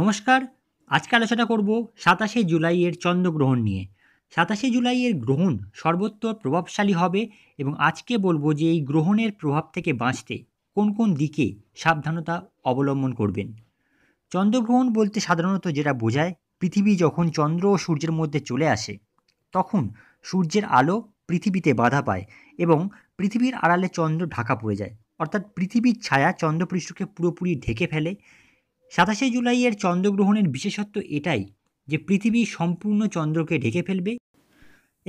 নমস্কার আজকে আলোচনা করব সাতাশে জুলাইয়ের চন্দ্রগ্রহণ নিয়ে সাতাশে জুলাইয়ের গ্রহণ সর্বত্র প্রভাবশালী হবে এবং আজকে বলবো যে এই গ্রহণের প্রভাব থেকে বাঁচতে কোন কোন দিকে সাবধানতা অবলম্বন করবেন চন্দ্রগ্রহণ বলতে সাধারণত যেটা বোঝায় পৃথিবী যখন চন্দ্র ও সূর্যের মধ্যে চলে আসে তখন সূর্যের আলো পৃথিবীতে বাধা পায় এবং পৃথিবীর আড়ালে চন্দ্র ঢাকা পড়ে যায় অর্থাৎ পৃথিবীর ছায়া চন্দ্রপৃষ্ঠকে পুরোপুরি ঢেকে ফেলে সাতাশে জুলাইয়ের চন্দ্রগ্রহণের বিশেষত্ব এটাই যে পৃথিবী সম্পূর্ণ চন্দ্রকে ঢেকে ফেলবে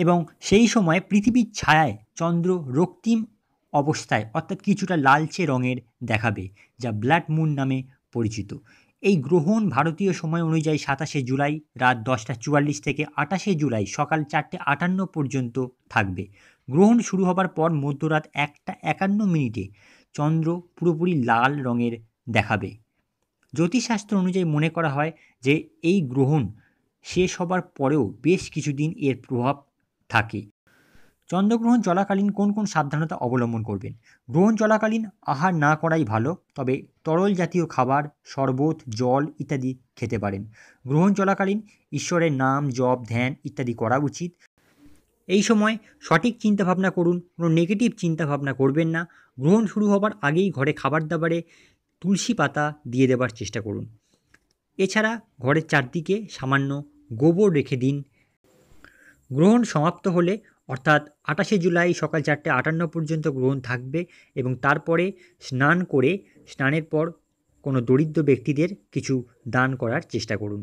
এবং সেই সময় পৃথিবীর ছায়ায় চন্দ্র রক্তিম অবস্থায় অর্থাৎ কিছুটা লালচে রঙের দেখাবে যা ব্ল্যাড মুন নামে পরিচিত এই গ্রহণ ভারতীয় সময় অনুযায়ী সাতাশে জুলাই রাত দশটা চুয়াল্লিশ থেকে আটাশে জুলাই সকাল চারটে আটান্ন পর্যন্ত থাকবে গ্রহণ শুরু হবার পর মধ্যরাত একটা একান্ন মিনিটে চন্দ্র পুরোপুরি লাল রঙের দেখাবে জ্যোতিষশাস্ত্র অনুযায়ী মনে করা হয় যে এই গ্রহণ শেষ হবার পরেও বেশ কিছুদিন এর প্রভাব থাকে চন্দ্রগ্রহণ চলাকালীন কোন কোন সাবধানতা অবলম্বন করবেন গ্রহণ চলাকালীন আহার না করাই ভালো তবে তরল জাতীয় খাবার শরবত জল ইত্যাদি খেতে পারেন গ্রহণ চলাকালীন ঈশ্বরের নাম জপ ধ্যান ইত্যাদি করা উচিত এই সময় সঠিক চিন্তাভাবনা করুন কোনো নেগেটিভ চিন্তাভাবনা করবেন না গ্রহণ শুরু হবার আগেই ঘরে খাবার দাবারে তুলসী পাতা দিয়ে দেবার চেষ্টা করুন এছাড়া ঘরের চারদিকে সামান্য গোবর রেখে দিন গ্রহণ সমাপ্ত হলে অর্থাৎ আটাশে জুলাই সকাল চারটে আটান্ন পর্যন্ত গ্রহণ থাকবে এবং তারপরে স্নান করে স্নানের পর কোনো দরিদ্র ব্যক্তিদের কিছু দান করার চেষ্টা করুন